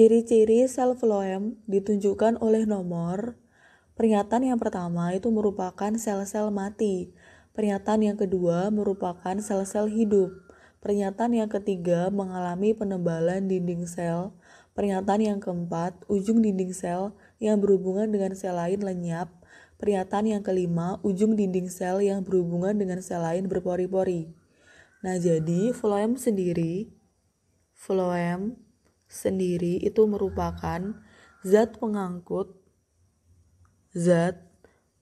Ciri-ciri self loem ditunjukkan oleh nomor Pernyataan yang pertama itu merupakan sel-sel mati. Pernyataan yang kedua merupakan sel-sel hidup. Pernyataan yang ketiga mengalami penebalan dinding sel. Pernyataan yang keempat, ujung dinding sel yang berhubungan dengan sel lain lenyap. Pernyataan yang kelima, ujung dinding sel yang berhubungan dengan sel lain berpori-pori. Nah, jadi phloem sendiri, phloem sendiri itu merupakan zat pengangkut zat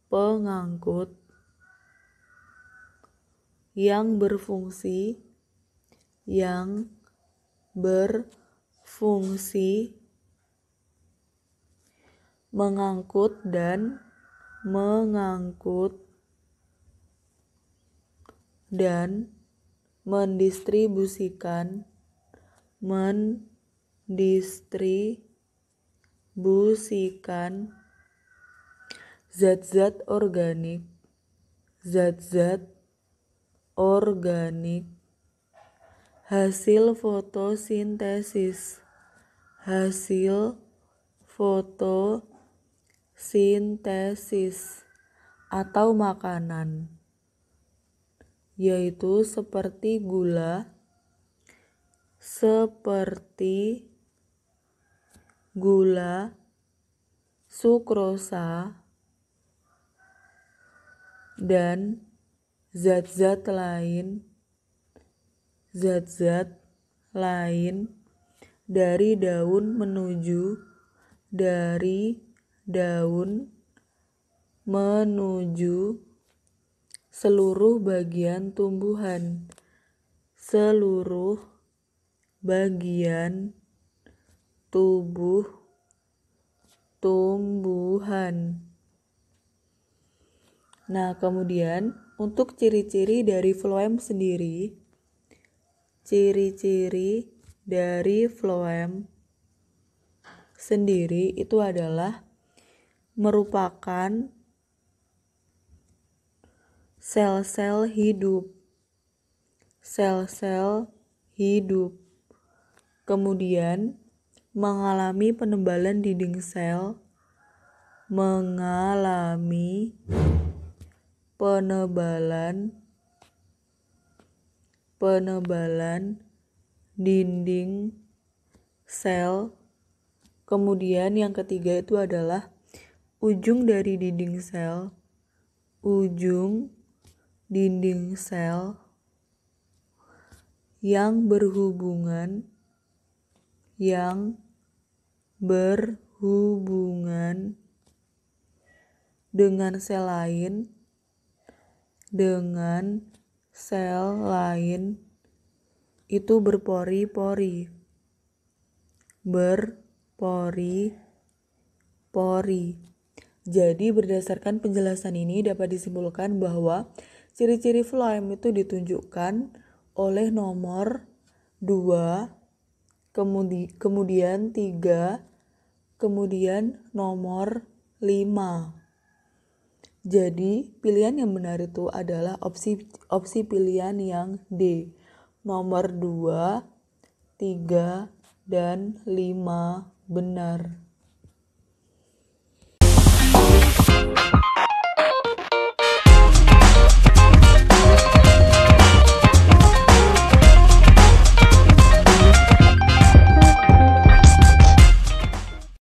pengangkut yang berfungsi yang berfungsi mengangkut dan mengangkut dan mendistribusikan men distribusikan zat-zat organik, zat-zat organik, hasil fotosintesis, hasil fotosintesis atau makanan, yaitu seperti gula, seperti gula, sukrosa, dan zat-zat lain zat-zat lain dari daun menuju dari daun menuju seluruh bagian tumbuhan seluruh bagian tubuh tumbuhan. Nah, kemudian untuk ciri-ciri dari floem sendiri, ciri-ciri dari floem sendiri itu adalah merupakan sel-sel hidup. Sel-sel hidup. Kemudian mengalami penebalan dinding sel, mengalami penebalan penebalan dinding sel. Kemudian yang ketiga itu adalah ujung dari dinding sel, ujung dinding sel yang berhubungan yang berhubungan dengan sel lain dengan sel lain itu berpori-pori berpori-pori jadi berdasarkan penjelasan ini dapat disimpulkan bahwa ciri-ciri phloem itu ditunjukkan oleh nomor 2 kemudi kemudian 3, kemudian nomor 5. Jadi, pilihan yang benar itu adalah opsi opsi pilihan yang D. Nomor 2, 3, dan 5 benar.